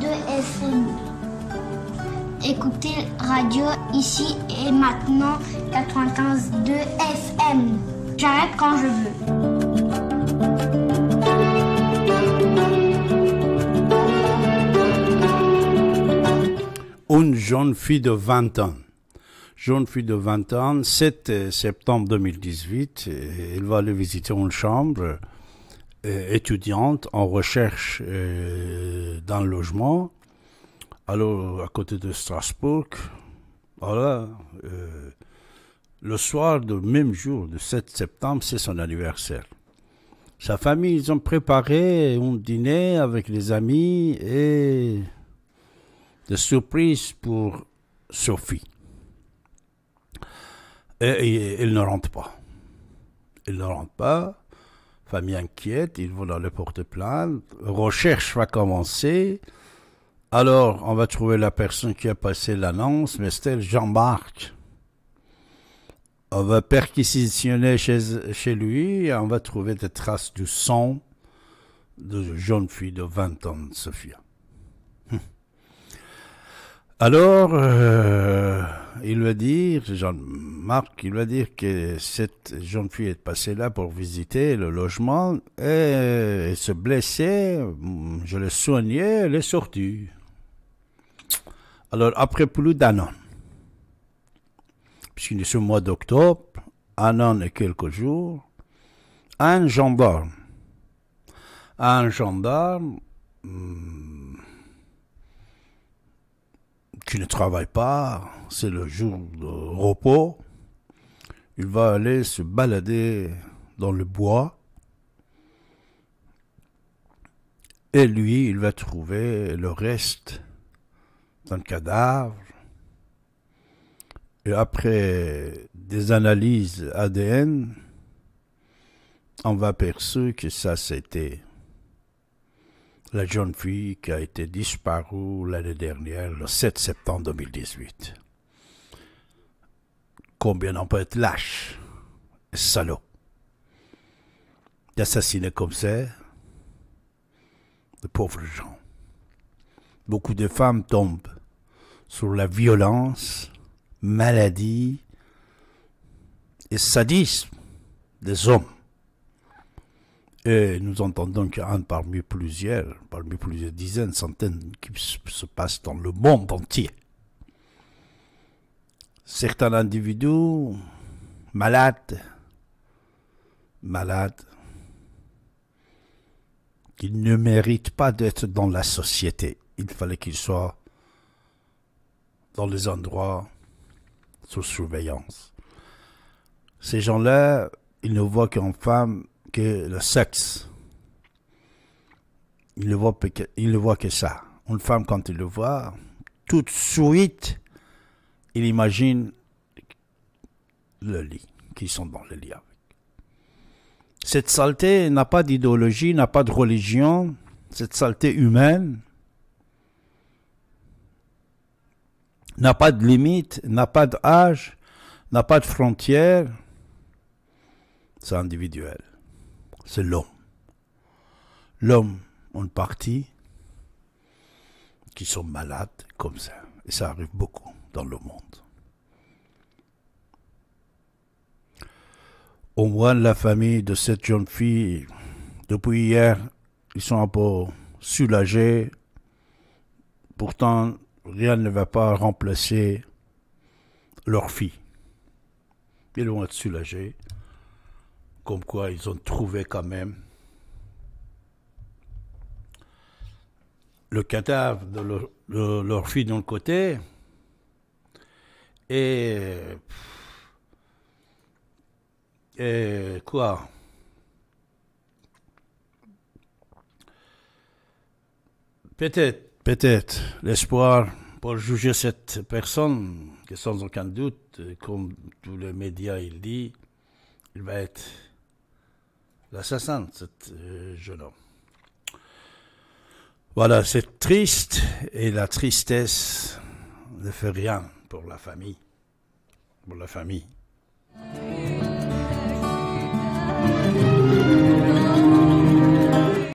de FM. Écoutez radio ici et maintenant 95 de FM. J'arrête quand je veux. une jeune fille de 20 ans. Jeune fille de 20 ans, 7 septembre 2018, elle va aller visiter une chambre euh, étudiante en recherche euh, d'un logement. Alors, à côté de Strasbourg, voilà, euh, le soir du même jour, le 7 septembre, c'est son anniversaire. Sa famille, ils ont préparé un dîner avec les amis et des surprises pour Sophie. Et, il ne rentre pas. il ne rentre pas famille inquiète, ils vont le porte plainte, recherche va commencer, alors on va trouver la personne qui a passé l'annonce, mais c'était Jean-Marc. On va perquisitionner chez, chez lui, et on va trouver des traces du sang de jeune fille de 20 ans, Sophia. Alors, euh, il va dire, Jean-Marc, il va dire que cette jeune fille est passée là pour visiter le logement et se blesser, mm, je l'ai soignée, elle est sortie. Alors, après plus d'un an, puisqu'il est ce mois d'octobre, un an et quelques jours, un gendarme, un gendarme, mm, ne travaille pas, c'est le jour de repos, il va aller se balader dans le bois et lui, il va trouver le reste d'un cadavre. Et après des analyses ADN, on va aperçu que ça c'était la jeune fille qui a été disparue l'année dernière, le 7 septembre 2018. Combien on peut être lâche, salaud, d'assassiner comme ça de pauvres gens. Beaucoup de femmes tombent sur la violence, maladie et sadisme des hommes. Et nous entendons un parmi plusieurs, parmi plusieurs dizaines, centaines qui se passent dans le monde entier. Certains individus malades, malades, qui ne méritent pas d'être dans la société. Il fallait qu'ils soient dans les endroits sous surveillance. Ces gens-là, ils ne voient qu'en femme le sexe. Il ne voit, il le voit que ça. Une femme, quand il le voit, tout de suite, il imagine le lit, qu'ils sont dans le lit avec. Cette saleté n'a pas d'idéologie, n'a pas de religion, cette saleté humaine n'a pas de limite, n'a pas d'âge, n'a pas de frontières, c'est individuel c'est l'homme. L'homme en partie qui sont malades comme ça. Et ça arrive beaucoup dans le monde. Au moins, la famille de cette jeune fille, depuis hier, ils sont un peu soulagés. Pourtant, rien ne va pas remplacer leur fille. Ils vont être soulagés comme quoi ils ont trouvé quand même le cadavre de leur, leur fille d'un côté et, et quoi Peut-être, peut-être, l'espoir pour juger cette personne, que sans aucun doute, comme tous les médias il dit, il va être l'assassin de euh, jeune homme. Voilà, c'est triste et la tristesse ne fait rien pour la famille. Pour la famille.